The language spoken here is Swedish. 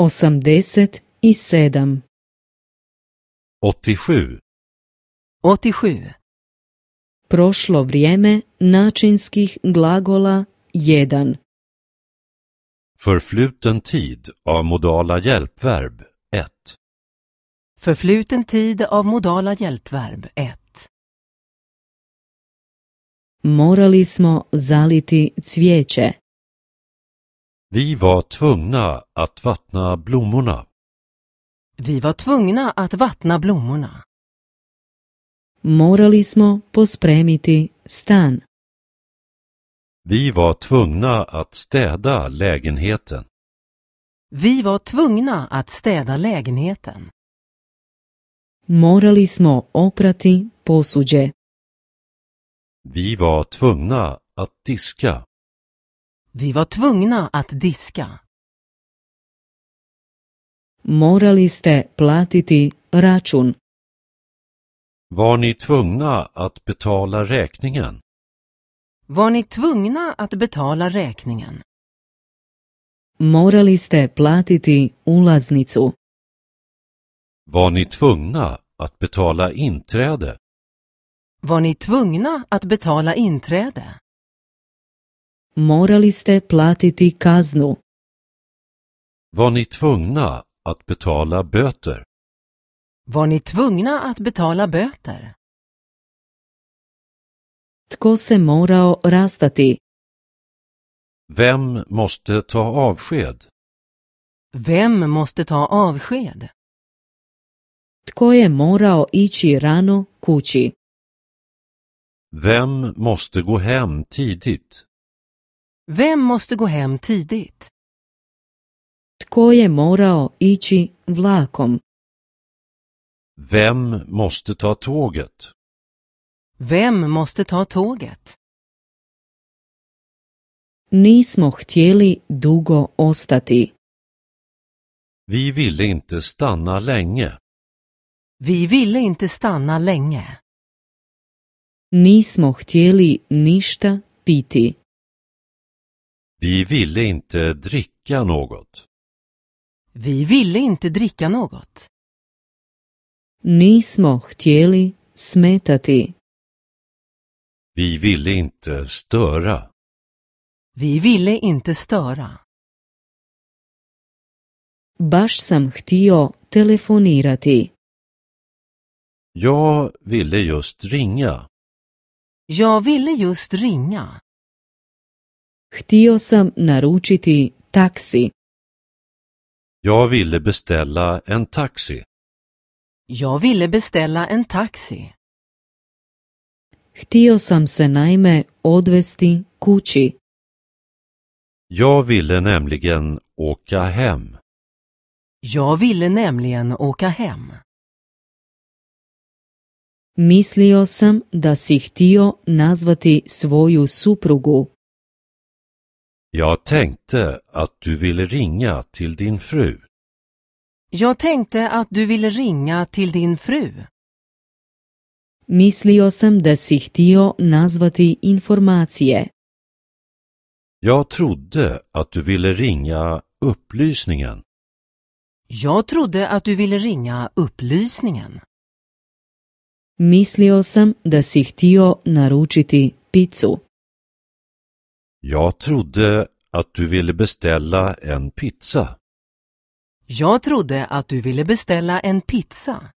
87 87 Prošlo vrijeme načinskih glagola 1 Förfluten tid av modala hjälpverb 1 Förfluten tid av modala hjälpverb 1 Morali smo zaliti cvijeće. Vi var tvungna att vattna blommorna. Vi var tvungna att vattna blommorna. Morali smo pospremiti stan. Vi var tvungna att städa lägenheten. Vi var tvungna att städa lägenheten. Morali smo oprati posuđe. Vi var tvungna att diska. Vi var tvungna att diska. Morali ste platiti račun. Var ni tvungna att betala räkningen? Var ni tvungna att betala räkningen? Morali ste platiti ulaznicu. Var ni tvungna att betala inträde? Var ni tvungna att betala inträde? morali ste platiti kaznu. Var ni tvungna att betala böter? Var ni tvungna att betala böter? Tko se morao rastati? Vem måste ta avsked? Vem måste ta avsked? Tko je morao ići rano kući? Vem måste gå hem tidigt? Vem måste gå hem tidigt? Tko je morao ići vlakom? Vem måste ta tåget? Vem måste ta tåget? Nismo htjeli dugo ostati. Vi ville inte stanna länge. Vi ville inte stanna länge. Nismo htjeli ništa piti. Vi ville inte dricka något. Vi ville inte dricka något. Nismo htjeli smetati. Vi ville inte störa. Vi ville inte störa. Baš sam htio telefonirati. Jag ville just ringa. Jag ville just ringa. Htio sam naručiti taksi. Jag ville beställa en taxi. Jag ville beställa en taxi. Htio sam se naime odvesti kući. Jag ville nämligen åka hem. Jag ville nämligen åka hem. Mislio sam da si htio nazvati svoju suprugu. Jag tänkte att du ville ringa till din fru. Jag tänkte att du ville ringa till din fru. Mislio sam da si htio nazvati informacije. Jag trodde att du ville ringa upplysningen. Jag trodde att du ville ringa upplysningen. Mislio sam da si htio naručiti pizzu. Jag trodde att du ville beställa en pizza. Jag trodde att du ville beställa en pizza.